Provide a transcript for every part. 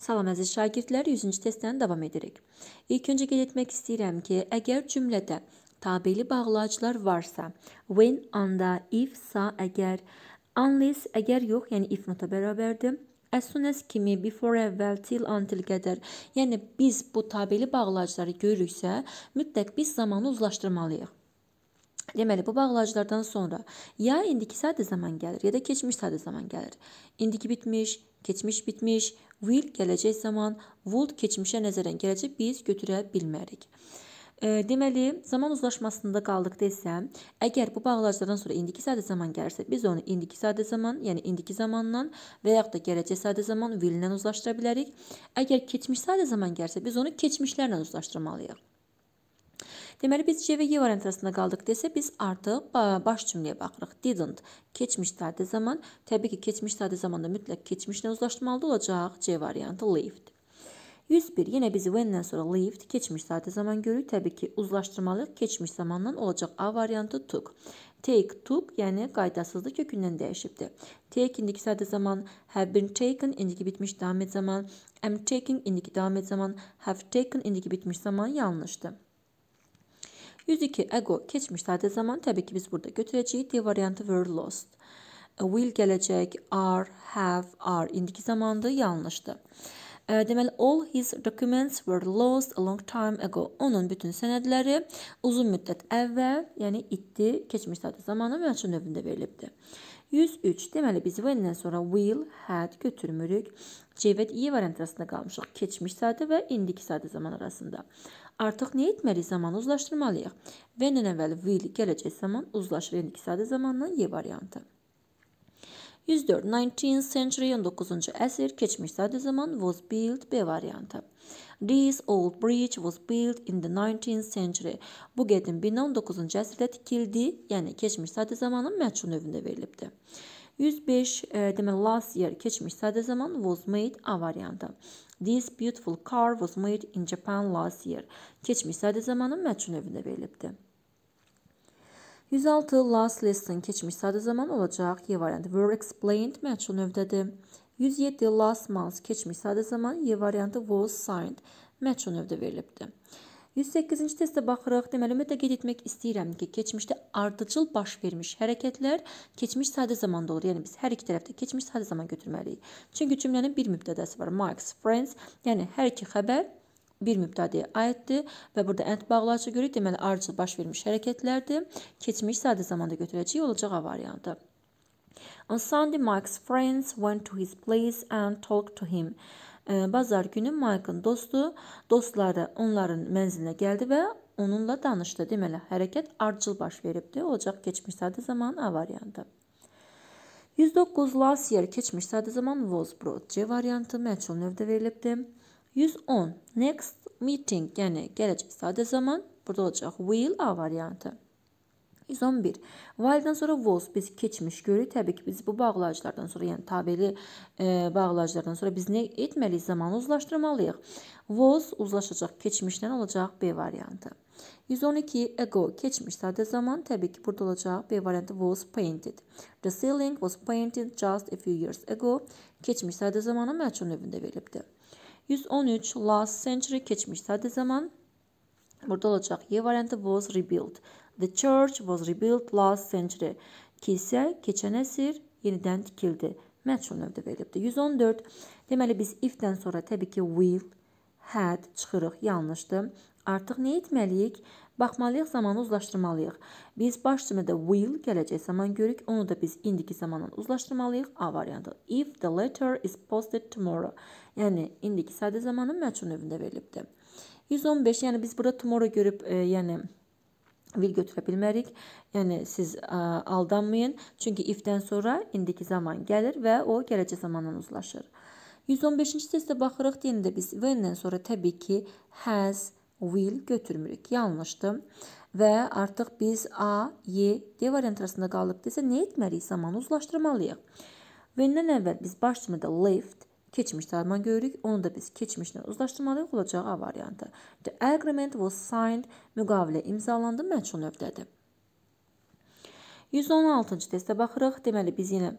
Salam əziz şagirdlər, 100-cü testdən davam edirik. İlk öncə qeyd etmək istəyirəm ki, əgər cümlədə tabeli bağlaclar varsa, when, onda, if, sa, əgər, unless, əgər yox, yəni if nota bərabərdir. As soon as kimi, before, əvvəl, till, until qədər. Yəni biz bu tabeli bağlacları görürüksə, mütləq biz zamanı uzlaşdırmalıyıq. Deməli, bu bağlaclardan sonra ya indiki sadə zaman gəlir, ya da keçmiş sadə zaman gəlir. İndiki bitmiş, Keçmiş bitmiş, will gələcək zaman, would keçmişə nəzərən gələcək biz götürə bilmərik. E, deməli, zaman uzlaşmasında qaldıqda isə, əgər bu bağlaclardan sonra indiki sadə zaman gəlirsə, biz onu indiki sadə zaman, yəni indiki zamandan və yaxud da gələcək sadə zaman will-lə uzlaşdıra bilərik. Əgər keçmiş sadə zaman gəlirsə, biz onu keçmişlərlə uzlaşdırmalıyıq. Deməli biz JVG variantında qaldıq desə biz artıq baş cümləyə baxırıq. Didn't keçmiş sadə zaman, təbii ki, keçmiş sadə zamanda mütləq keçmişlə uzlaşmalı olacaq. C variantı lived. 101 yenə biz when-dən sonra lived keçmiş sadə zaman görürük. Təbii ki, uzlaşdırmalıyıq keçmiş zamandan olacaq A variantı took. Take took, yəni qaydasızlıq kökündən dəyişibdi. Take indiki sadə zaman, have been taken indiki bitmiş davam et zaman, am taking indiki davam et zaman, have taken indiki bitmiş zaman yanlışdır. 102. Ago. Keçmiş sadə zaman. Təbii ki, biz burada götürəcəyik. D variantı were lost. Will gələcək. Are, have, are. İndiki zamandır. Yanlışdır. E, deməli, all his documents were lost a long time ago. Onun bütün sənədləri uzun müddət əvvəl, yəni itdi, keçmiş sadə zamanı müəccə növündə verilibdir. 103. Deməli, biz when-dən sonra will, had götürmürük. C və E variant arasında qalmışıq. Keçmiş sadə və indiki sadə zaman arasında. 104. Artıq nə etməliyik? Zamanı uzlaşdırmalıyıq. Və-nin əvvəli will gələcək zaman uzlaşır indiki yəni sadə zamandan Y variantı. 104. 19th century 19-cu əsr keçmiş sadə zaman was built B variantı. This old bridge was built in the 19th century. Bu qədim bina 19-cu əsrdə tikildi, yəni keçmiş sadə zamanın məçhul növündə verilibdi. 105 e, deməli last year keçmiş sadə zaman was made A variantı. This beautiful car was made in Japan last year. Keçmiş sadə zamanın məcnun növündə verilibdir. 106 last lesson keçmiş sadə zaman olacaq. Y variantı were explained məcnun növdədir. 107 last month keçmiş sadə zaman Y variantı was signed məcnun növdə verilibdir. 108-ci testə baxırıq. Deməli, ümumiyyətlə qeyd etmək istəyirəm ki, keçmişdə ardıcıl baş vermiş hərəkətlər keçmiş sadə zamanda olur. Yəni biz hər iki tərəfdə keçmiş sadə zaman götürməliyik. Çünki cümlənin bir mübtədəsi var. Marks, friends, yəni hər iki xəbər bir mübtədiyə aiddir və burada and bağlacı görürük. Deməli, ardıcıl baş vermiş hərəkətlərdir. Keçmiş sadə zamanda götürəcəyik olacaq A variantı. On Sunday, Mark's friends went to his place and talked to him bazar günü Maykın dostu, dostları onların mənzilinə gəldi və onunla danışdı. Deməli, hərəkət artcıl baş veribdi. Ocaq keçmiş sadə zaman A variantı. 109 Lasier keçmiş sadə zaman was brought. C variantı məchul növdə verilibdi. 110 next meeting, yəni gələcək sadə zaman burada olacaq will A variantı. 111. Valdan sonra was, biz keçmiş görürük. Təbii ki, biz bu bağlaclardan sonra, yəni tabeli e, bağlaclardan sonra biz nə etməliyik? Zamanı uzlaşdırmalıyıq. Was uzlaşacaq keçmişdən olacaq B variantı. 112 ago keçmiş sadə zaman təbii ki burada olacaq B variantı was painted. The ceiling was painted just a few years ago. Keçmiş sadə zamanı məchul növündə verilibdi. 113 last century keçmiş sadə zaman burada olacaq Y variantı was rebuilt. The church was rebuilt last century. Kilsə keçən əsr yenidən tikildi. Məçhul növdə verilibdi. 114. Deməli biz if-dən sonra təbii ki will, had çıxırıq. Yanlışdır. Artıq nə etməliyik? Baxmalıyıq, zamanı uzlaşdırmalıyıq. Biz baş cümlədə will gələcək zaman görürük. Onu da biz indiki zamanla uzlaşdırmalıyıq. A variantı. If the letter is posted tomorrow. Yəni indiki sadə zamanın məçhul növündə verilibdi. 115, yəni biz burada tomorrow görüb, e, yəni vil götürə bilmərik. Yəni siz ə, aldanmayın. Çünki ifdən sonra indiki zaman gəlir və o gələcək zamanla uzlaşır. 115-ci testə baxırıq deyəndə biz when-dən sonra təbii ki has, will götürmürük. Yanlışdır. Və artıq biz a, y, d variantı arasında qalıb desə nə etməliyik? Zamanı uzlaşdırmalıyıq. When-dən əvvəl biz başlayırıq da lived keçmiş daxilmə görürük. Onu da biz keçmişlə uzlaşdırmalıyıq olacaq A variantı. The agreement was signed. Müqavilə imzalandı məçhul növdədir. 116-cı testə baxırıq. Deməli biz yenə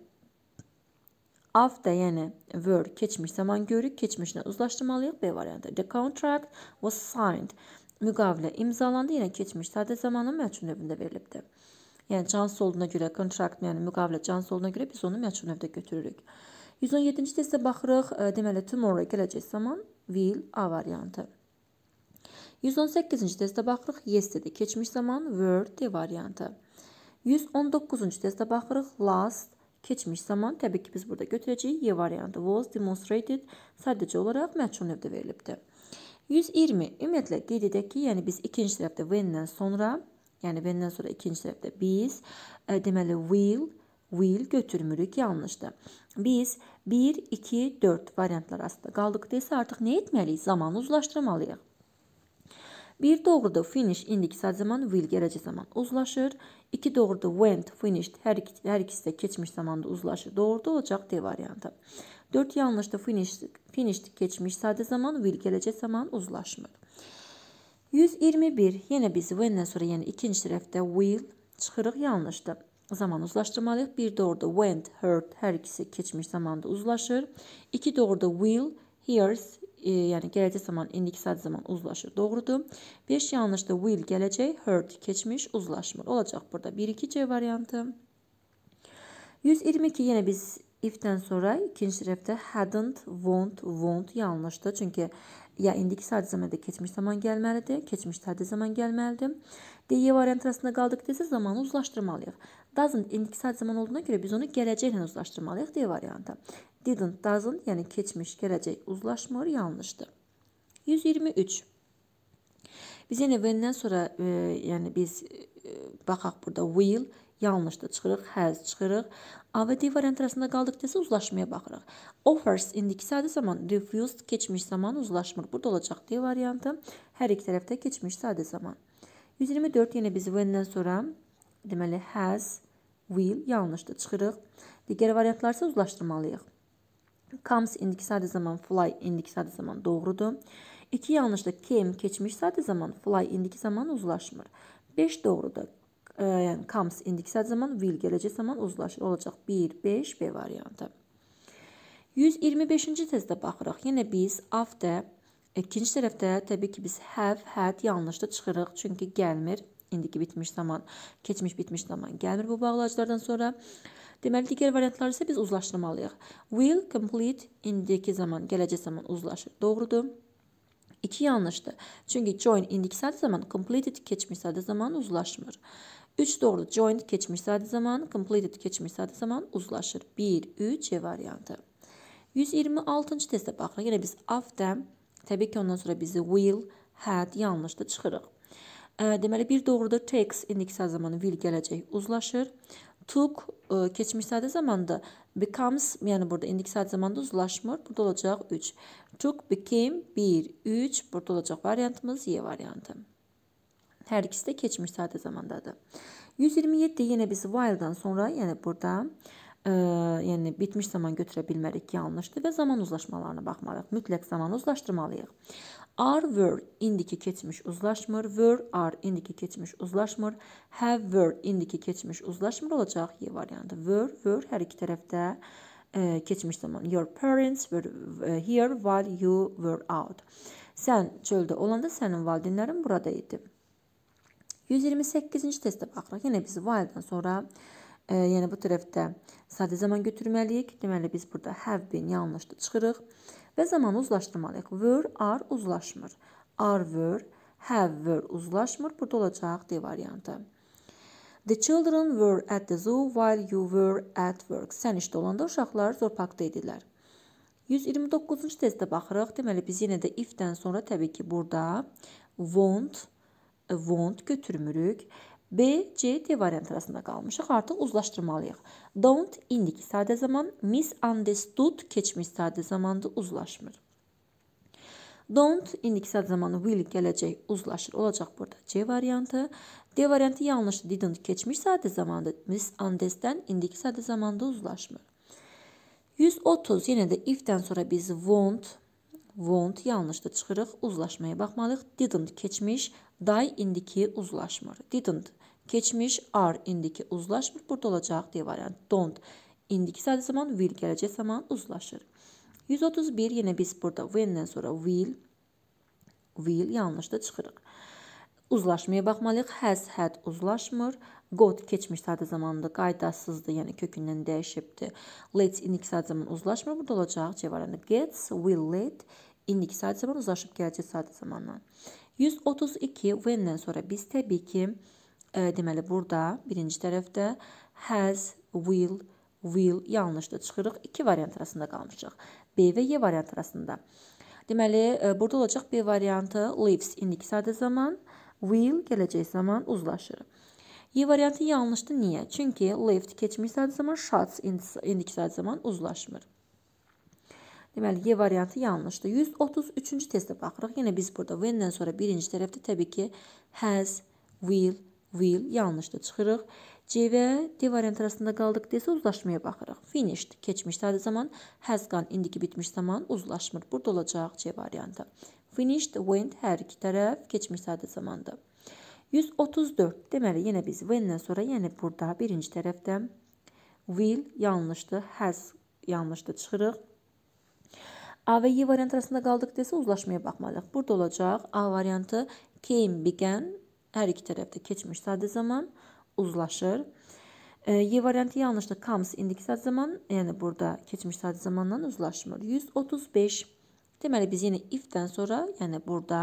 After, yəni were keçmiş zaman görürük, keçmişlə uzlaşdırmalıyıq B variantı. The contract was signed. Müqavilə imzalandı, yenə keçmiş sadə zamanı məçhul növündə verilibdir. Yəni can soluna görə kontrakt, yəni müqavilə can soluna görə biz onu məçhul növdə götürürük. 117-ci testə baxırıq. Deməli, tomorrow gələcək zaman will A variantı. 118-ci testə baxırıq. Yesterday keçmiş zaman were D variantı. 119-cu testə baxırıq. Last keçmiş zaman təbii ki biz burada götürəcəyik Y variantı. Was demonstrated sadəcə olaraq məçhul növdə verilibdir. 120 ümumiyyətlə qeyd edək ki, yəni biz ikinci tərəfdə when-dən sonra, yəni when-dən sonra ikinci tərəfdə biz ə, deməli will will götürmürük, yanlışdır. Biz 1, 2, 4 variantlar arasında qaldıqda isə artıq nə etməliyik? Zamanı uzlaşdırmalıyıq. 1 doğrudur. Finish indiki sadəcə zaman will gələcək zaman uzlaşır. 2 doğrudur. Went, finished hər, hər ikisi də keçmiş zamanda uzlaşır. Doğrudur olacaq D variantı. 4 yanlışdır. Finished, finished keçmiş sadə zaman will gələcək zaman uzlaşmır. 121. Yenə biz when-dən sonra yəni ikinci tərəfdə will çıxırıq yanlışdır zaman uzlaşdırmalıyıq. Bir doğruda went, heard hər ikisi keçmiş zamanda uzlaşır. İki doğruda will, hears, e, yəni gələcək zaman, indiki saat zaman uzlaşır. Doğrudur. 5 yanlışda will gələcək, heard keçmiş, uzlaşmır. Olacaq burada 1 2 C variantı. 122 yenə biz if-dən sonra ikinci rəfdə hadn't, won't, won't yanlışdır. Çünki ya indiki saat zamanda keçmiş zaman gəlməlidir, keçmiş saat zaman gəlməlidir. D variantı arasında qaldıq desə zamanı uzlaşdırmalıyıq. Doesn't inkisar zaman olduğuna görə biz onu gələcəklə uzlaşdırmalıyıq D variantı. Didn't, doesn't, yəni keçmiş, gələcək uzlaşmır, yanlışdır. 123. Biz yenə when-dən sonra, e, yəni biz e, baxaq burada will yanlışdır. Çıxırıq, has çıxırıq. A və D variant arasında qaldıqca uzlaşmaya baxırıq. Offers indiki sadə zaman refused keçmiş zaman uzlaşmır. Burada olacaq D variantı. Hər iki tərəfdə keçmiş sadə zaman. 124 yenə biz when-dən sonra Deməli, has, will yanlışdır. Çıxırıq. Digər variantlar isə uzlaşdırmalıyıq. Comes indiki sadə zaman, fly indiki sadə zaman doğrudur. 2 yanlışdır. Came keçmiş sadə zaman, fly indiki zaman uzlaşmır. 5 doğrudur. E, yəni comes indiki sadə zaman, will gələcək zaman uzlaşır. Olacaq 1, 5 B variantı. 125-ci testə baxırıq. Yenə biz after ikinci tərəfdə təbii ki biz have, had yanlışdır çıxırıq çünki gəlmir indiki bitmiş zaman, keçmiş bitmiş zaman gəlmir bu bağlaclardan sonra. Deməli digər variantları isə biz uzlaşdırmalıyıq. Will complete indiki zaman, gələcək zaman uzlaşır. Doğrudur. 2 yanlışdır. Çünki join indiki sadə zaman, completed keçmiş sadə zaman uzlaşmır. 3 doğru. Join keçmiş sadə zaman, completed keçmiş sadə zaman uzlaşır. 1, 3 C variantı. 126-cı testə baxırıq. Yenə biz after, təbii ki, ondan sonra bizi will, had yanlışdır çıxırıq. Deməli, bir doğrudur, takes indiksi zamanı will gələcək, uzlaşır. Took keçmiş sadə zamanda becomes, yəni burada indiksi sadə zamanda uzlaşmır. Burada olacaq 3. Took became 1, 3. Burada olacaq variantımız Y variantı. Hər ikisi də keçmiş sadə zamandadır. 127 yenə biz while-dan sonra, yəni burada ə, yəni bitmiş zaman götürə bilmərik, yanlışdır və zaman uzlaşmalarına baxmaraq mütləq zamanı uzlaşdırmalıyıq are were indiki keçmiş uzlaşmır, were are indiki keçmiş uzlaşmır, have were indiki keçmiş uzlaşmır olacaq. Y variantı were were hər iki tərəfdə e, keçmiş zaman. Your parents were here while you were out. Sən çöldə olanda sənin valideynlərin burada idi. 128-ci testə baxırıq. Yenə biz while-dan sonra e, yəni bu tərəfdə sadə zaman götürməliyik. Deməli biz burada have been yanlışdı çıxırıq və zamanı uzlaşdırmalıyıq. Were, are uzlaşmır. Are were, have were uzlaşmır. Burada olacaq D variantı. The children were at the zoo while you were at work. Sən işdə olanda uşaqlar zorpaqda idilər. 129-cu testə baxırıq. Deməli biz yenə də if-dən sonra təbii ki, burada won't won't götürmürük. B, C, D variantı arasında qalmışıq. Artıq uzlaşdırmalıyıq. Don't indiki sadə zaman, misunderstood keçmiş sadə zamandır, uzlaşmır. Don't indiki sadə zamanı will gələcək, uzlaşır olacaq burada C variantı. D variantı yanlışdır. Didn't keçmiş sadə zamandır. Misunderstand indiki sadə zamanda uzlaşmır. 130 yenə də if-dən sonra biz won't won't yanlışdır çıxırıq. Uzlaşmaya baxmalıyıq. Didn't keçmiş, die indiki uzlaşmır. Didn't Keçmiş are, indiki uzlaşmır. Burada olacaq D variantı. Don't. İndiki sadə zaman will, gələcək zaman uzlaşır. 131 yenə biz burada when-dən sonra will will yanlışda çıxırıq. Uzlaşmaya baxmalıyıq. Has, had uzlaşmır. Got keçmiş sadə zamanında qaydasızdır, yəni kökündən dəyişibdir. Let indiki sadə zaman uzlaşmır. Burada olacaq C variantı. Gets, will let indiki sadə zaman uzlaşıb gələcək sadə zamandan. 132 when-dən sonra biz təbii ki e, deməli burada birinci tərəfdə has, will, will yanlışdır. Çıxırıq 2 variant arasında qalmışıq. B və Y variant arasında. Deməli e, burada olacaq B variantı lives indiki sadə zaman, will gələcək zaman uzlaşır. Y variantı yanlışdır. Niyə? Çünki lived keçmiş sadə zaman, shuts indiki sadə zaman uzlaşmır. Deməli, Y variantı yanlışdır. 133-cü testə baxırıq. Yenə biz burada when-dən sonra birinci tərəfdə təbii ki, has, will, will yanlışdır. Çıxırıq. C və D variantı arasında qaldıq desə uzlaşmaya baxırıq. Finished keçmiş sadə zaman, has gone indiki bitmiş zaman uzlaşmır. Burada olacaq C variantı. Finished went hər iki tərəf keçmiş sadə zamandır. 134. Deməli yenə biz when-dən sonra, yəni burada birinci tərəfdə will yanlışdır, has yanlışdır çıxırıq. A və Y variantı arasında qaldıq desə uzlaşmaya baxmalıyıq. Burada olacaq A variantı came began Hər iki tərəfdə keçmiş sadə zaman uzlaşır. E, y variantı yanlışdır. Comes indiki sadə zaman, yəni burada keçmiş sadə zamandan uzlaşmır. 135. Deməli biz yenə if-dən sonra, yəni burada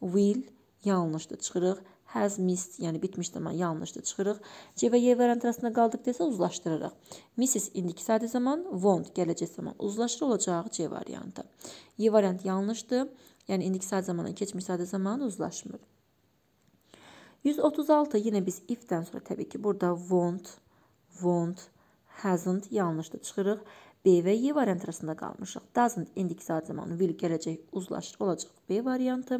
will yanlışdır çıxırıq. Has missed, yəni bitmiş zaman yanlışdır çıxırıq. C və Y variant arasında qaldıq desə uzlaşdırırıq. Mrs indiki sadə zaman won't gələcək zaman uzlaşır olacaq C variantı. Y variant yanlışdır. Yəni indiki sadə zamandan keçmiş sadə zaman uzlaşmır. 136 yenə biz if-dən sonra təbii ki, burada won't, won't, hasn't yanlışdır çıxırıq. B və Y variantı arasında qalmışıq. Doesn't indik saat zamanı will gələcək uzlaşır olacaq B variantı.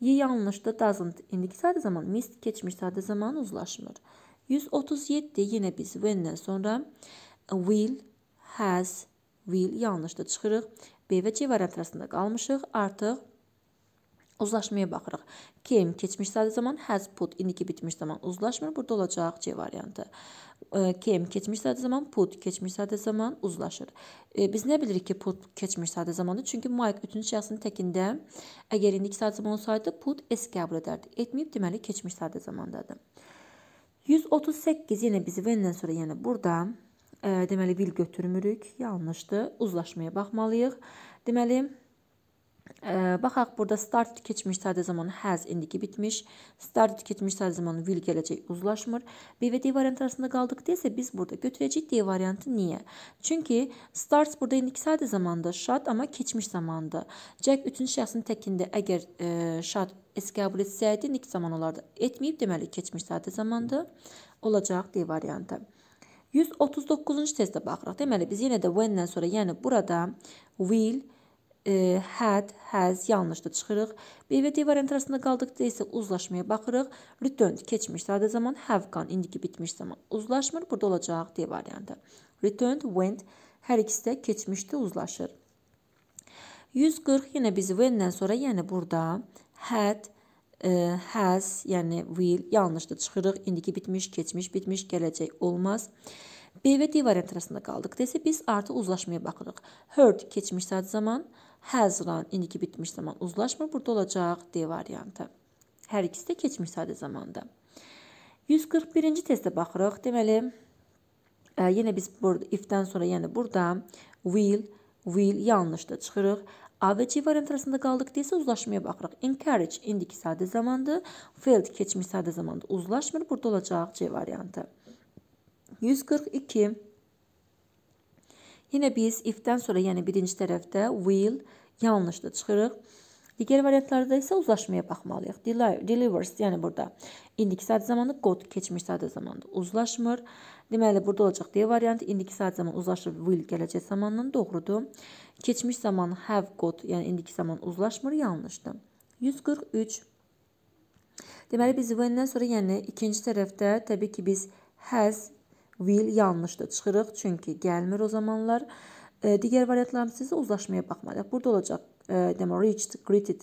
Y yanlışdır. Doesn't indik saat zamanı missed keçmiş saat zamanı uzlaşmır. 137 yenə biz when-dən sonra will, has, will yanlışdır çıxırıq. B və C variantı arasında qalmışıq. Artıq Uzlaşmaya baxırıq. Came keçmiş sadə zaman, has put indiki bitmiş zaman uzlaşmır. Burada olacaq C variantı. Came keçmiş sadə zaman, put keçmiş sadə zaman uzlaşır. E, biz nə bilirik ki, put keçmiş sadə zamandır? Çünki Mike bütün şəxsin təkində əgər indiki sadə zaman olsaydı, put es qəbul edərdi. Etməyib deməli keçmiş sadə zamandadır. 138 yenə biz when-dən sonra yəni burada e, deməli will götürmürük. Yanlışdır. Uzlaşmaya baxmalıyıq. Deməli Baxaq, burada start keçmiş sadə zaman has indiki bitmiş. Started keçmiş sadə zaman will gələcək uzlaşmır. B və D variantı arasında qaldıqda isə biz burada götürəcəyik D variantı. Niyə? Çünki starts burada indiki sadə zamanda shot, amma keçmiş zamanda. Jack üçüncü şəxsin təkində əgər e, shot S qəbul etsəydi, indiki zaman olardı. Etməyib deməli keçmiş sadə zamanda olacaq D variantı. 139-cu testə baxırıq. Deməli biz yenə də when-dən sonra, yəni burada will e, had, has yanlışdır çıxırıq. B və D variantlarında qaldıqda isə uzlaşmaya baxırıq. Returned keçmiş sadə zaman, have gone indiki bitmiş zaman uzlaşmır. Burada olacaq D variantı. Returned, went hər ikisi də keçmişdə uzlaşır. 140 yenə biz when-dən sonra, yəni burada had e, has, yəni will yanlışdır çıxırıq. İndiki bitmiş, keçmiş, bitmiş, gələcək olmaz. 140 B və D variantı arasında qaldıq. Desə biz artı uzlaşmaya baxırıq. Heard keçmiş saat zaman, has run indiki bitmiş zaman uzlaşma burada olacaq D variantı. Hər ikisi də keçmiş sadə zamanda. 141-ci testə baxırıq. Deməli, ə, e, yenə biz burada if-dən sonra, yəni burada will, will yanlışdır. Çıxırıq. A və C variant arasında qaldıq desə uzlaşmaya baxırıq. Encourage indiki sadə zamandır. Failed keçmiş sadə zamanda uzlaşmır. Burada olacaq C variantı. 142. Yenə biz if-dən sonra, yəni birinci tərəfdə will yanlışdır çıxırıq. Digər variantlarda isə uzlaşmaya baxmalıyıq. Delivers, yəni burada indiki saat zamanı qod keçmiş saat zamanında uzlaşmır. Deməli, burada olacaq D variantı indiki saat zamanı uzlaşıb will gələcək zamandan doğrudur. Keçmiş zaman have qod, yəni indiki zaman uzlaşmır, yanlışdır. 143. Deməli, biz when-dən sonra, yəni ikinci tərəfdə təbii ki, biz has will yanlışdır. Çıxırıq çünki gəlmir o zamanlar. E, digər variantlarımız isə uzlaşmaya baxmalıyıq. Burada olacaq e, demə reached, greeted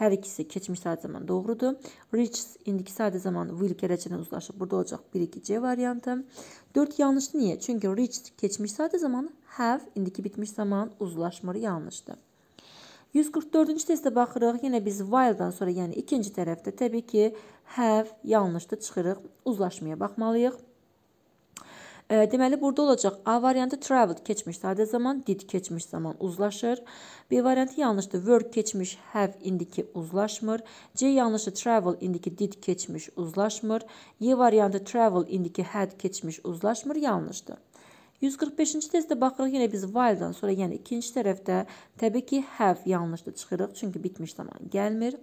hər ikisi keçmiş sadə zaman doğrudur. Reached indiki sadə zaman will gələcəklə uzlaşıb. Burada olacaq 1 2 C variantı. 4 yanlış niyə? Çünki reached keçmiş sadə zaman have indiki bitmiş zaman uzlaşmır yanlışdır. 144-cü testə baxırıq. Yenə biz while-dan sonra, yəni ikinci tərəfdə təbii ki, have yanlışdır çıxırıq. Uzlaşmaya baxmalıyıq. Deməli burada olacaq A variantı traveled keçmiş sadə zaman, did keçmiş zaman uzlaşır. B variantı yanlışdır. Work keçmiş have indiki uzlaşmır. C yanlışı travel indiki did keçmiş uzlaşmır. Y variantı travel indiki had keçmiş uzlaşmır. Yanlışdır. 145-ci testdə baxırıq, yenə biz while-dan sonra, yəni ikinci tərəfdə təbii ki, have yanlışdır çıxırıq, çünki bitmiş zaman gəlmir.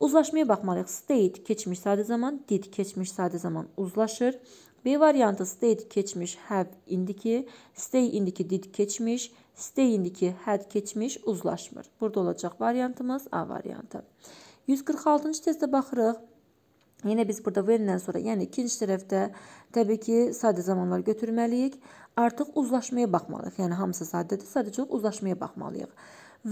Uzlaşmaya baxmalıyıq. State keçmiş sadə zaman, did keçmiş sadə zaman uzlaşır. B variantı state keçmiş have indiki, stay indiki did keçmiş, stay indiki had keçmiş uzlaşmır. Burada olacaq variantımız A variantı. 146-cı testə baxırıq. Yenə biz burada verindən sonra, yəni ikinci tərəfdə təbii ki, sadə zamanlar götürməliyik. Artıq uzlaşmaya baxmalıyıq. Yəni hamısı sadədir, sadəcə uzlaşmaya baxmalıyıq.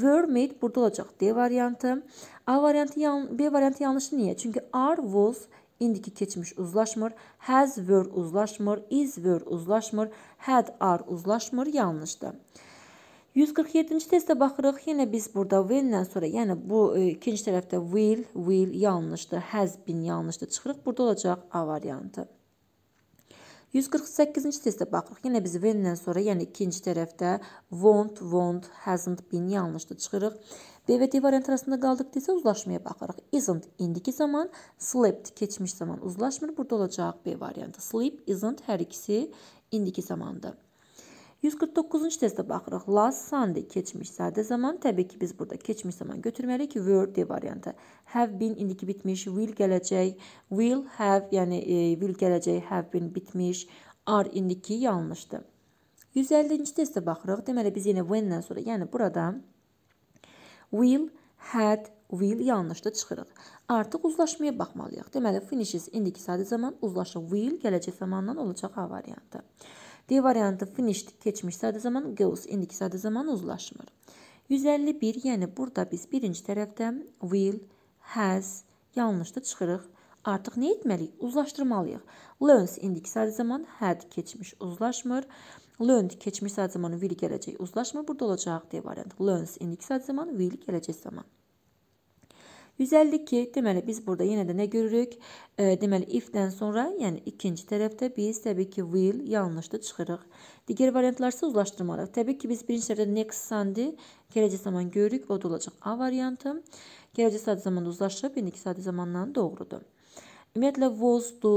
Were made burada olacaq D variantı. A variantı yan B variantı yanlışı niyə? Çünki are was indiki keçmiş uzlaşmır. Has were uzlaşmır. Is were uzlaşmır. Had are uzlaşmır. Yanlışdır. 147-ci testə baxırıq. Yenə biz burada will-dən sonra, yəni bu e, ikinci tərəfdə will, will yanlışdır, has been yanlışdır çıxırıq. Burada olacaq A variantı. 148-ci testə baxırıq. Yenə biz when-dən sonra, yəni ikinci tərəfdə won't, won't, hasn't been yanlışdı çıxırıq. B və D variantı arasında qaldıq desə uzlaşmaya baxırıq. Isn't indiki zaman, slept keçmiş zaman uzlaşmır. Burada olacaq B variantı. Sleep, isn't hər ikisi indiki zamandır. 149-cu testə baxırıq. Last Sunday keçmiş sadə zaman. Təbii ki, biz burada keçmiş zaman götürməliyik. Were D variantı. Have been indiki bitmiş, will gələcək, will have, yəni e, will gələcək, have been bitmiş, are indiki yanlışdır. 150-ci testə baxırıq. Deməli biz yenə when-dən sonra, yəni burada will had will yanlışda çıxırıq. Artıq uzlaşmaya baxmalıyıq. Deməli finishes indiki sadə zaman uzlaşa will gələcək zamandan olacaq A variantı. D variantı finished keçmiş sadə zaman, goes indiki sadə zaman uzlaşmır. 151, yəni burada biz birinci tərəfdə will, has yanlışdı çıxırıq. Artıq nə etməliyik? Uzlaşdırmalıyıq. Learns indiki sadə zaman had keçmiş uzlaşmır. Learned keçmiş sadə zaman will gələcək uzlaşmır. Burada olacaq D variantı. Learns indiki sadə zaman will gələcək zaman. 152 deməli biz burada yenə də nə görürük? E, deməli if-dən sonra, yəni ikinci tərəfdə biz təbii ki will yanlışdır çıxırıq. Digər variantlarsa uzlaşdırmalıyıq. Təbii ki biz birinci tərəfdə next Sunday gələcək zaman görürük və o da olacaq A variantı. Gələcək saat zamanda uzlaşıb, indiki saat zamandan doğrudur. Ümumiyyətlə was, do,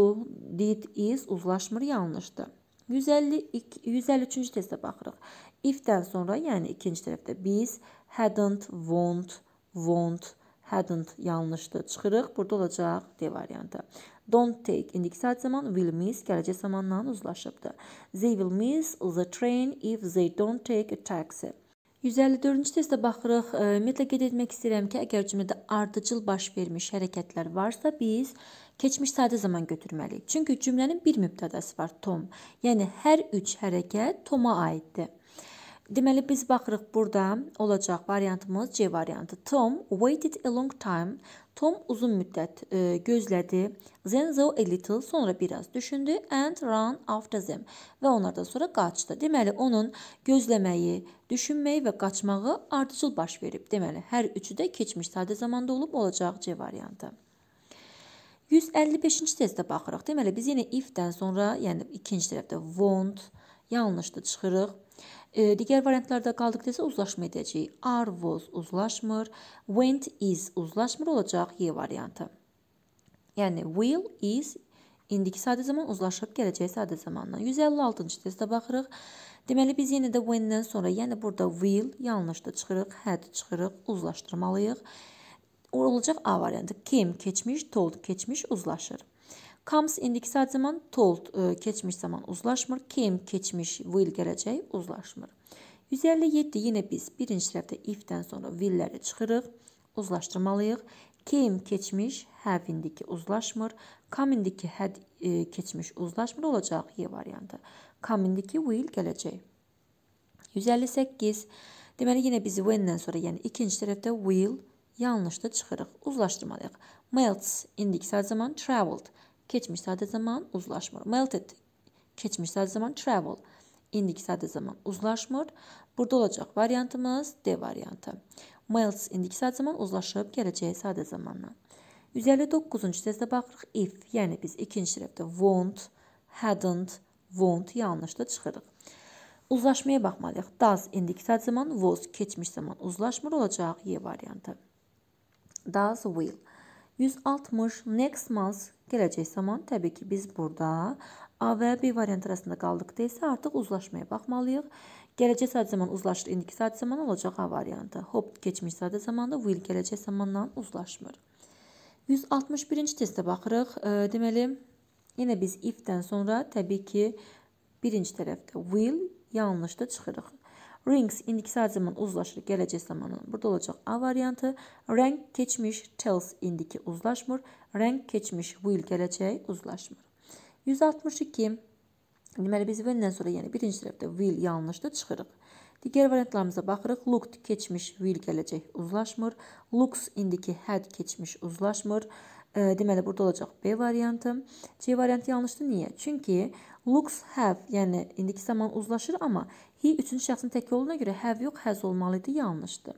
did, is uzlaşmır, yanlışdır. 152 153-cü testə baxırıq. If-dən sonra, yəni ikinci tərəfdə biz hadn't, won't, won't hadn't yanlışdı. Çıxırıq. Burada olacaq D variantı. Don't take indiki saat zaman will miss gələcək zamanla uzlaşıbdır. They will miss the train if they don't take a taxi. 154-cü testə baxırıq. Ümumiyyətlə qeyd etmək istəyirəm ki, əgər cümlədə ardıcıl baş vermiş hərəkətlər varsa, biz keçmiş sadə zaman götürməliyik. Çünki cümlənin bir mübtədəsi var, Tom. Yəni hər üç hərəkət Toma aiddir. Deməli biz baxırıq burada olacaq variantımız C variantı. Tom waited a long time. Tom uzun müddət e, gözlədi. Then though a little sonra biraz düşündü and ran after them və onlardan sonra qaçdı. Deməli onun gözləməyi, düşünməyi və qaçmağı ardıcıl baş verib. Deməli hər üçü də keçmiş sadə zamanda olub olacaq C variantı. 155-ci testə baxırıq. Deməli biz yenə if-dən sonra, yəni ikinci tərəfdə won't yanlışdı çıxırıq. E, digər variantlarda qaldıq desə uzlaşma edəcəyik. Are was uzlaşmır, went is uzlaşmır olacaq Y variantı. Yəni will is indiki sadə zaman uzlaşıb gələcək sadə zamanla. 156-cı testə baxırıq. Deməli biz yenə də when-dən sonra, yəni burada will yanlışdı çıxırıq, had çıxırıq, uzlaşdırmalıyıq. O olacaq A variantı. Came keçmiş, told keçmiş, uzlaşır. Comes indiki saat zaman told e, keçmiş zaman uzlaşmır. Came keçmiş will gələcək uzlaşmır. 157 yenə biz birinci tərəfdə if-dən sonra will-ləri çıxırıq, uzlaşdırmalıyıq. Came keçmiş have indiki uzlaşmır. Come indiki had e, keçmiş uzlaşmır olacaq Y variantı. Come indiki will gələcək. 158 Deməli yenə biz when-dən sonra, yəni ikinci tərəfdə will yanlışda çıxırıq. Uzlaşdırmalıyıq. Melts indiki sadəcə zaman traveled. Keçmiş sadə zaman uzlaşmır. Melted keçmiş sadə zaman travel. İndiki sadə zaman uzlaşmır. Burada olacaq variantımız D variantı. Melts indiki sadə zaman uzlaşıb gələcəyi sadə zamanla. 159-cu testə baxırıq. If, yəni biz ikinci şriftdə won't, hadn't, won't yanlışda çıxırıq. Uzlaşmaya baxmalıyıq. Does indiki sadə zaman was, keçmiş zaman uzlaşmır olacaq Y variantı. Does will. 160 next month gələcək zaman təbii ki, biz burada A və B variant arasında qaldıqda isə artıq uzlaşmaya baxmalıyıq. Gələcək sadə zaman uzlaşır, indiki sadə zaman olacaq A variantı. Hop keçmiş sadə zamanda will gələcək zamandan uzlaşmır. 161-ci testə baxırıq. Deməli, yenə biz if-dən sonra təbii ki, birinci tərəfdə will yanlışda çıxırıq. Rings indiksi harcaman uzlaşır gələcək zamanı. Burada olacaq A variantı. Rank keçmiş tells indiki uzlaşmır. Rank keçmiş will gələcək uzlaşmır. 162 Deməli biz will-dən sonra, yəni birinci tərəfdə will yanlışdır, çıxırıq. Digər variantlarımıza baxırıq. Looked keçmiş will gələcək uzlaşmır. Looks indiki had keçmiş uzlaşmır. Deməli burada olacaq B variantı. C variantı yanlışdır. Niyə? Çünki looks have, yəni indiki zaman uzlaşır, amma He üçüncü şəxsin tək olduğuna görə have yox, has olmalı idi, yanlışdır.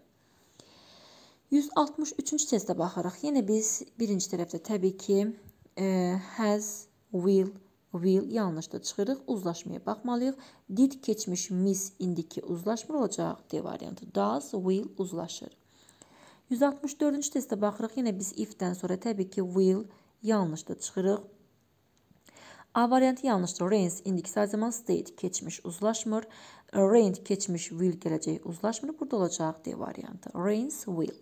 163-cü testə baxaraq yenə biz birinci tərəfdə təbii ki, e, has, will, will yanlışdır. Çıxırıq, uzlaşmaya baxmalıyıq. Did keçmiş miss indiki uzlaşmır olacaq. D variantı does, will uzlaşır. 164-cü testə baxırıq. Yenə biz if-dən sonra təbii ki, will yanlışdır. Çıxırıq, A variantı yanlışdır. Rains indiki zaman state keçmiş uzlaşmır. Rained keçmiş will gələcək uzlaşmır. Burada olacaq D variantı. Rains will.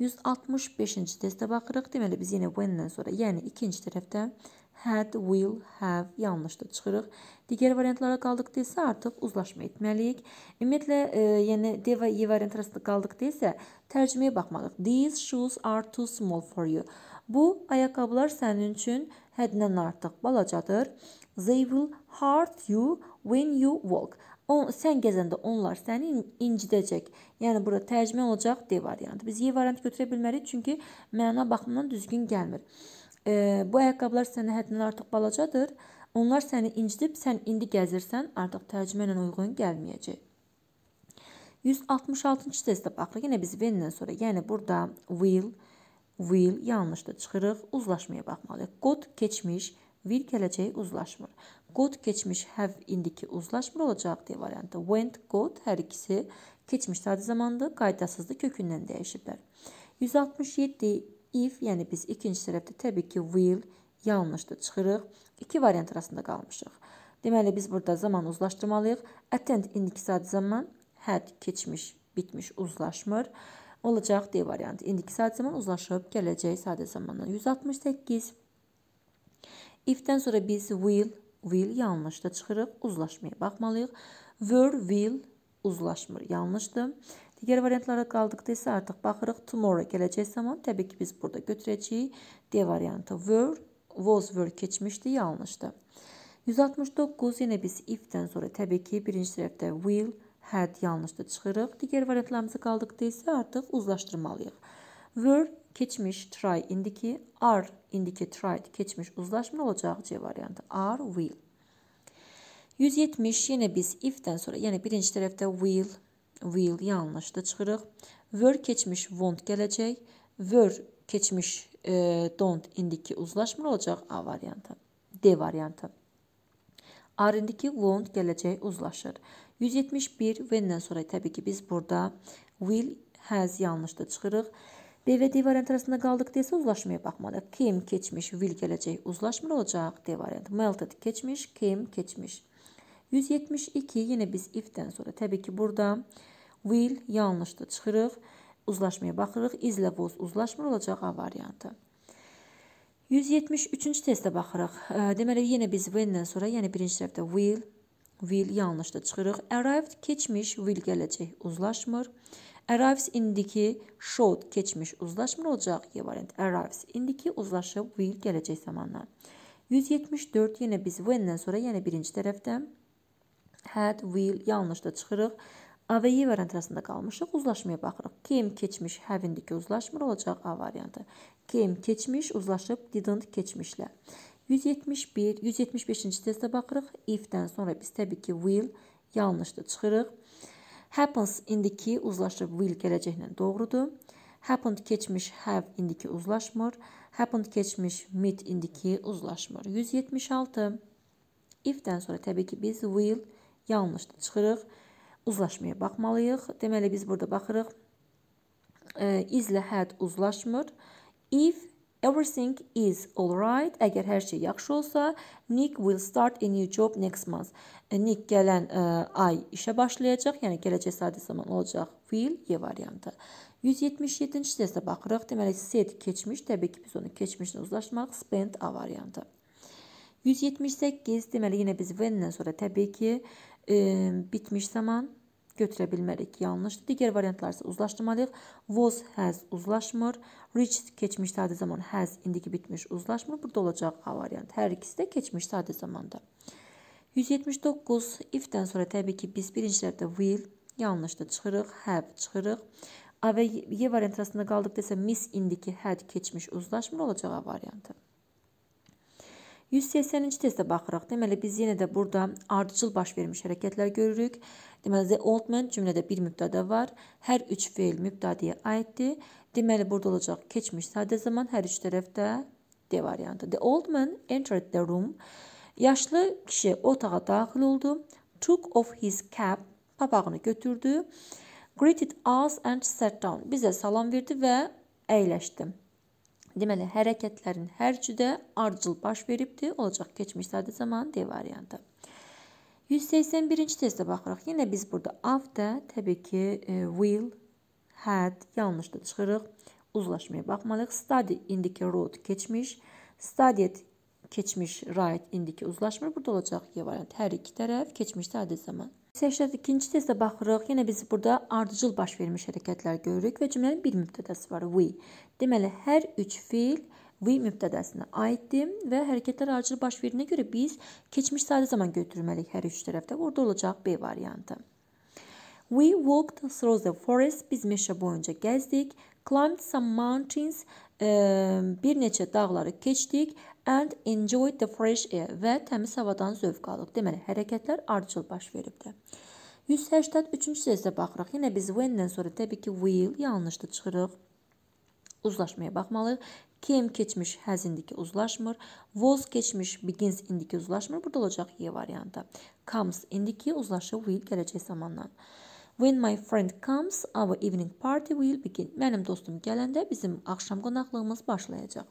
165-ci testə baxırıq. Deməli biz yenə when-dən sonra, yəni ikinci tərəfdə had, will, have yanlışdır çıxırıq. Digər variantlara qaldıqda isə artıq uzlaşma etməliyik. Ümumiyyətlə, e, yəni D və E variant arasında qaldıqda isə tərcüməyə baxmalıyıq. These shoes are too small for you. Bu ayaqqabılar sənin üçün e, həddindən artıq balacadır. They will hurt you when you walk. On, sən gəzəndə onlar səni incidəcək. Yəni bura tərcümə olacaq D variantı. Biz Y variantı götürə bilmərik çünki məna baxımından düzgün gəlmir. E, bu ayaqqabılar sənə həddindən artıq balacadır. Onlar səni incidib, sən indi gəzirsən, artıq tərcümə ilə uyğun gəlməyəcək. 166-cı testə baxırıq. Yenə biz when-dən sonra, yəni burada will, will Will yanlışdır. Çıxırıq, uzlaşmaya baxmalıyıq. Got keçmiş, will gələcək uzlaşmır. Got keçmiş have indiki uzlaşmır olacaq deyə variantı. Went, got hər ikisi keçmiş adi zamanda qaydasızdır, kökündən dəyişiblər. 167 if, yəni biz ikinci tərəfdə təbii ki will yanlışdır. Çıxırıq, iki variant arasında qalmışıq. Deməli biz burada zaman uzlaşdırmalıyıq. Attend indiki adi zaman had keçmiş, bitmiş, uzlaşmır olacaq D variantı. İndiki sadə zaman uzlaşıb gələcək sadə zamandan 168. If-dən sonra biz will, will yanlışda çıxırıq, uzlaşmaya baxmalıyıq. Were, will uzlaşmır, yanlışdır. Digər variantlara qaldıqda isə artıq baxırıq tomorrow gələcək zaman. Təbii ki, biz burada götürəcəyik D variantı. Were, was, were keçmişdi, yanlışdı. 169 yenə biz if-dən sonra təbii ki, birinci tərəfdə will, hərd yanlışdır çıxırıq. Digər variantlarımıza qaldıqda isə artıq uzlaşdırmalıyıq. Were keçmiş try indiki, are indiki tried keçmiş uzlaşma olacaq C variantı. Are will. 170 yenə biz if-dən sonra, yəni birinci tərəfdə will, will yanlışdır çıxırıq. Were keçmiş won't gələcək. Were keçmiş e, don't indiki uzlaşma olacaq A variantı. D variantı. Are indiki won't gələcək uzlaşır. 171 when-dən sonra təbii ki, biz burada will has yanlışdır çıxırıq. B və D variantı arasında qaldıq desə uzlaşmaya baxmadıq. Came keçmiş, will gələcək, uzlaşmır olacaq D variantı. Melted keçmiş, came keçmiş. 172 yenə biz if-dən sonra təbii ki, burada will yanlışdır çıxırıq. Uzlaşmaya baxırıq. Is ilə was uzlaşmır olacaq A variantı. 173-cü testə baxırıq. Deməli yenə biz when-dən sonra, yəni birinci tərəfdə will will yanlışdır. Çıxırıq. Arrived keçmiş, will gələcək uzlaşmır. Arrives indiki showed keçmiş uzlaşmır olacaq. Y variantı. Arrives indiki uzlaşıb will gələcək zamanla. 174 yenə biz when-dən sonra yenə yəni birinci tərəfdə had, will yanlışdır. Çıxırıq. A və Y variant arasında qalmışıq. Uzlaşmaya baxırıq. Came keçmiş, have indiki uzlaşmır olacaq A variantı. Came keçmiş uzlaşıb didn't keçmişlə. 171, 175-ci testə baxırıq. If-dən sonra biz təbii ki, will yanlışdır, çıxırıq. Happens indiki uzlaşıb will gələcəklə doğrudur. Happened keçmiş have indiki uzlaşmır. Happened keçmiş meet indiki uzlaşmır. 176. If-dən sonra təbii ki, biz will yanlışdır, çıxırıq. Uzlaşmaya baxmalıyıq. Deməli, biz burada baxırıq. E, izlə had uzlaşmır. If Everything is alright. Əgər hər şey yaxşı olsa, Nick will start a new job next month. E, Nick gələn ə, e, ay işə başlayacaq, yəni gələcək sadə zaman olacaq. Will Y variantı. 177-ci səsə baxırıq. Deməli, set keçmiş, təbii ki, biz onu keçmişlə uzlaşmaq spent A variantı. 178, deməli yenə biz when-dən sonra təbii ki, ə, e, bitmiş zaman götürə bilmərik. Yanlışdır. Digər variantlar isə uzlaşdırmalıyıq. Was has uzlaşmır. Reached keçmiş sadə zaman has indiki bitmiş uzlaşmır. Burada olacaq A variant. Hər ikisi də keçmiş sadə zamanda. 179 if-dən sonra təbii ki biz birinci tərəfdə will yanlışdır çıxırıq, have çıxırıq. A və Y variant arasında qaldıq desə miss indiki had keçmiş uzlaşmır olacaq A variantı. 180-ci testə baxırıq. Deməli, biz yenə də burada ardıcıl baş vermiş hərəkətlər görürük. Deməli, the old man cümlədə bir mübtada var. Hər üç feil mübtadiyə aiddir. Deməli, burada olacaq keçmiş sadə zaman hər üç tərəfdə D variantı. The old man entered the room. Yaşlı kişi otağa daxil oldu. Took off his cap. Papağını götürdü. Greeted us and sat down. Bizə salam verdi və əyləşdi. Deməli, hərəkətlərin hər üçü də ardıcıl baş veribdi. Olacaq keçmiş sadə zaman D variantı. 181-ci testə baxırıq. Yenə biz burada after təbii ki e, will had yanlışda çıxırıq. Uzlaşmaya baxmalıyıq. Study indiki road keçmiş, studied keçmiş right indiki uzlaşmır. Burada olacaq Y variantı. Hər iki tərəf keçmiş sadə zaman. 82-ci testə baxırıq. Yenə biz burada ardıcıl baş vermiş hərəkətlər görürük və cümlənin bir mübtədəsi var. We. Deməli, hər üç fiil we mübtədəsinə aiddir və hərəkətlər ardıcıl baş verdiyinə görə biz keçmiş sadə zaman götürməliyik hər üç tərəfdə. Orada olacaq B variantı. We walked through the forest. Biz meşə boyunca gəzdik. Climbed some mountains bir neçə dağları keçdik and enjoyed the fresh air və təmiz havadan zövq aldıq. Deməli, hərəkətlər ardıcıl baş veribdi. 183-cü sözə baxırıq. Yenə biz when-dən sonra təbii ki will yanlışdı çıxırıq. Uzlaşmaya baxmalıyıq. Came keçmiş has indiki uzlaşmır. Was keçmiş begins indiki uzlaşmır. Burada olacaq Y variantı. Comes indiki uzlaşır will gələcək zamandan. When my friend comes, our evening party will begin. Mənim dostum gələndə bizim axşam qonaqlığımız başlayacaq.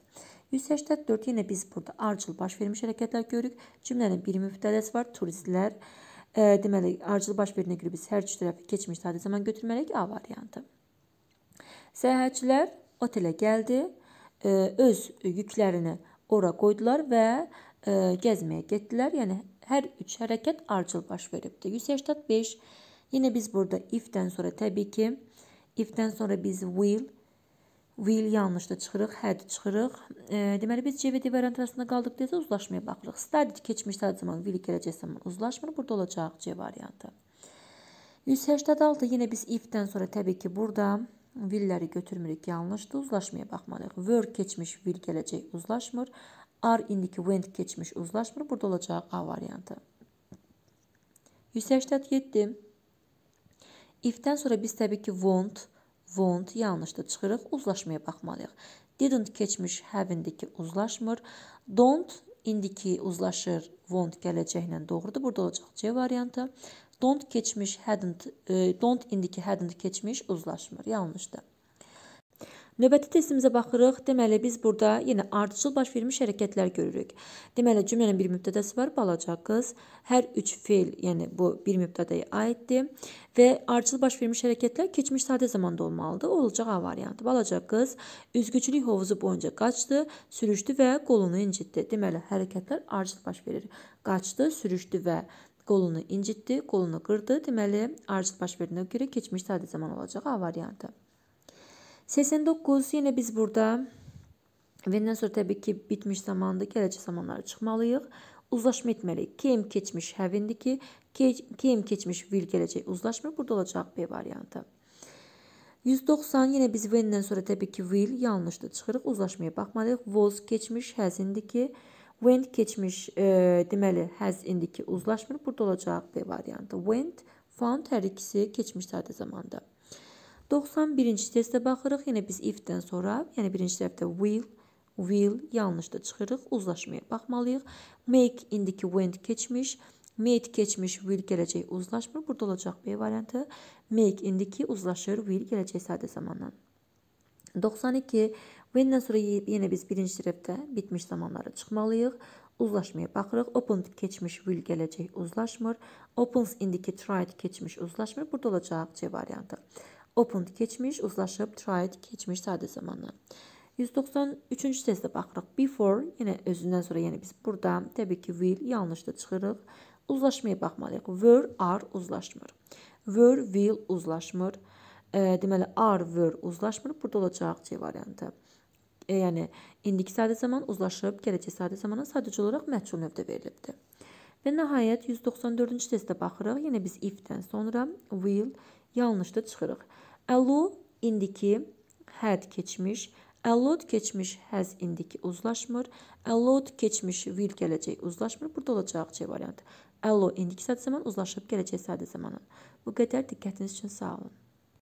184 yenə biz burada arçıl baş vermiş hərəkətlər görürük. Cümlənin bir müftələsi var. Turistlər e, deməli arçıl baş verdiyinə görə biz hər üç tərəfi keçmiş sadə zaman götürməliyik A variantı. Səyahətçilər otelə gəldi. E, öz yüklərini ora qoydular və e, gəzməyə getdilər. Yəni hər üç hərəkət arçıl baş veribdi. 185 Yine biz burada if'dən sonra təbii ki, if'dən sonra biz will, will yanlışda çıxırıq, had çıxırıq. E, deməli biz CVD variant arasında qaldıq desə uzlaşmaya baxırıq. Studied keçmiş saat zaman will gələcək zaman uzlaşmır. Burada olacaq C variantı. 186 yenə biz if-dən sonra təbii ki, burada will-ləri götürmürük, yanlışdır. Uzlaşmaya baxmalıyıq. Were keçmiş will gələcək uzlaşmır. Are indiki went keçmiş uzlaşmır. Burada olacaq A variantı. 187 If-dən sonra biz təbii ki, won't, won't yanlışdır. Çıxırıq, uzlaşmaya baxmalıyıq. Didn't keçmiş have-indəki uzlaşmır. Don't indiki uzlaşır, won't gələcəklə doğrudur. Burada olacaq C variantı. Don't keçmiş hadn't, e, don't indiki hadn't keçmiş uzlaşmır. Yanlışdır. Növbəti testimizə baxırıq. Deməli, biz burada yenə ardıcıl baş vermiş hərəkətlər görürük. Deməli, cümlənin bir mübtədəsi var, balaca qız. Hər üç fiil, yəni bu bir mübtədəyə aiddir. Və ardıcıl baş vermiş hərəkətlər keçmiş sadə zamanda olmalıdır. O olacaq A variantı. Balaca qız üzgüçülük hovuzu boyunca qaçdı, sürüşdü və qolunu incitdi. Deməli, hərəkətlər ardıcıl baş verir. Qaçdı, sürüşdü və qolunu incitdi, qolunu qırdı. Deməli, ardıcıl baş verdiyinə görə keçmiş sadə zaman olacaq A variantı. 89 yenə biz burada Verdən sonra təbii ki, bitmiş zamanda gələcək zamanlara çıxmalıyıq. Uzlaşma etməliyik. Kim keçmiş həvindir ki, kim keçmiş will gələcək uzlaşma burada olacaq B variantı. 190 yenə biz when-dən sonra təbii ki, will yanlışdır. Çıxırıq uzlaşmaya baxmalıyıq. Was keçmiş həzindir ki, went keçmiş, e, deməli, has indiki uzlaşmır. Burada olacaq B variantı. Went, found hər ikisi keçmiş sadə zamanda. 91-ci testə baxırıq. Yenə biz if-dən sonra, yəni birinci tərəfdə will, will yanlışda çıxırıq. Uzlaşmaya baxmalıyıq. Make indiki went keçmiş, made keçmiş, will gələcək uzlaşmır. Burada olacaq B variantı. Make indiki uzlaşır, will gələcək sadə zamandan. 92 when-dən sonra yenə biz birinci tərəfdə bitmiş zamanları çıxmalıyıq. Uzlaşmaya baxırıq. Opened keçmiş will gələcək uzlaşmır. Opens indiki tried keçmiş uzlaşmır. Burada olacaq C variantı. Opened keçmiş, uzlaşıb, tried keçmiş sadə zamanı. 193-cü testə baxırıq. Before, yenə özündən sonra, yəni biz burada təbii ki, will yanlışda çıxırıq. Uzlaşmaya baxmalıyıq. Were, are uzlaşmır. Were, will uzlaşmır. E, deməli, are, were uzlaşmır. Burada olacaq C variantı. E, yəni, indiki sadə zaman uzlaşıb, gələcək sadə zamana sadəcə olaraq məhsul növdə verilibdir. Və nəhayət 194-cü testə baxırıq. Yenə biz if-dən sonra will uzlaşmır yanlışda çıxırıq. Əlu indiki had keçmiş, allowed keçmiş has indiki uzlaşmır. Allowed keçmiş will gələcək uzlaşmır. Burada olacaq C variantı. Allow indiki sadə zaman, uzlaşıb gələcək sadə zamanı. Bu qədər diqqətiniz üçün sağ olun.